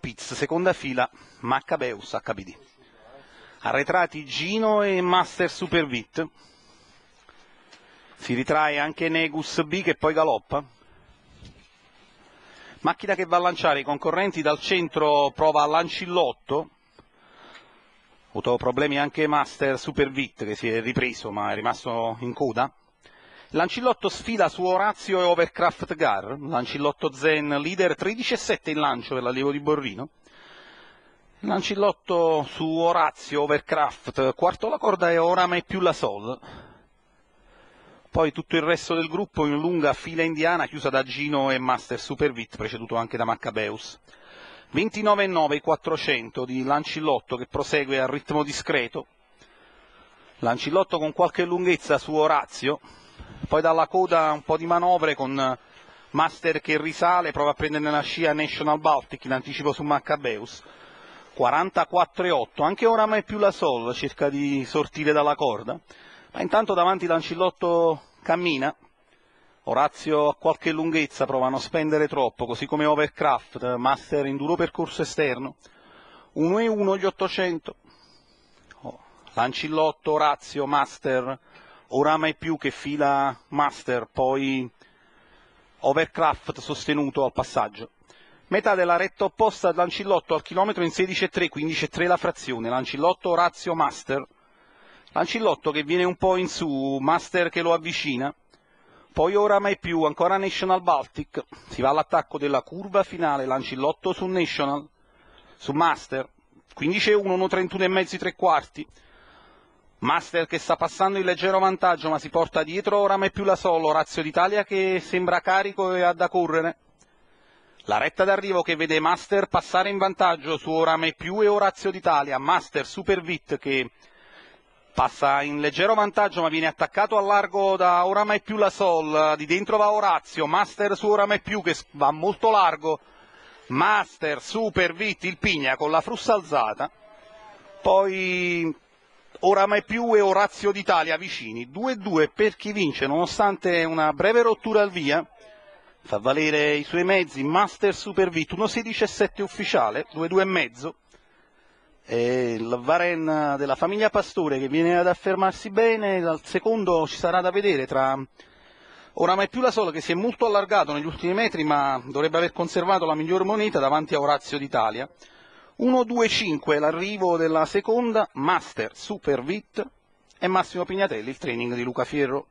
Piz, seconda fila, Maccabeus HBD. Arretrati Gino e Master Supervit. Si ritrae anche Negus B che poi galoppa. Macchina che va a lanciare i concorrenti dal centro, prova a lancillotto. Ha avuto problemi anche Master Supervit che si è ripreso ma è rimasto in coda. Lancillotto sfila su Orazio e Overcraft Gar, Lancillotto Zen leader 13-7 in lancio per l'allievo di Borrino. Lancillotto su Orazio, Overcraft, quarto la corda e Orama e più la Sol. Poi tutto il resto del gruppo in lunga fila indiana chiusa da Gino e Master Supervit, preceduto anche da Maccabeus. 29,9 i 400 di Lancillotto che prosegue a ritmo discreto. Lancillotto con qualche lunghezza su Orazio, poi dalla coda un po' di manovre con eh, Master che risale, prova a prendere la scia National Baltic, in anticipo su Maccabeus. 44-8, anche ora mai più la Sol cerca di sortire dalla corda, ma intanto davanti l'Ancillotto cammina, Orazio a qualche lunghezza prova a non spendere troppo, così come Overcraft, Master in duro percorso esterno, 1 e 1 gli 800, oh. Lancillotto, Orazio, Master, oramai più che fila master, poi overcraft sostenuto al passaggio. Metà della retta opposta ad Lancillotto al chilometro in 16,3, 15,3 la frazione, Lancillotto Orazio, Master, Lancillotto che viene un po' in su, Master che lo avvicina, poi oramai più, ancora National Baltic, si va all'attacco della curva finale, Lancillotto su National, su Master, 15,1, 1,31 e mezzo, 3 quarti, Master che sta passando in leggero vantaggio ma si porta dietro ora più la solo, Razio d'Italia che sembra carico e ha da correre. La retta d'arrivo che vede Master passare in vantaggio su Orame più e Orazio d'Italia, Master Supervit che passa in leggero vantaggio ma viene attaccato a largo da Orame più la Sol, di dentro va Orazio, Master su Orame più che va molto largo, Master Supervit il Pigna con la frusta alzata, poi oramai più e Orazio d'Italia vicini. 2-2 per chi vince, nonostante una breve rottura al via, fa valere i suoi mezzi, Master Super V, 1-16-7 ufficiale, 2-2 e mezzo. E il Varen della famiglia Pastore che viene ad affermarsi bene, dal secondo ci sarà da vedere tra oramai più la sola che si è molto allargato negli ultimi metri ma dovrebbe aver conservato la miglior moneta davanti a Orazio d'Italia. 1-2-5 l'arrivo della seconda, Master, Super Vit e Massimo Pignatelli il training di Luca Fierro.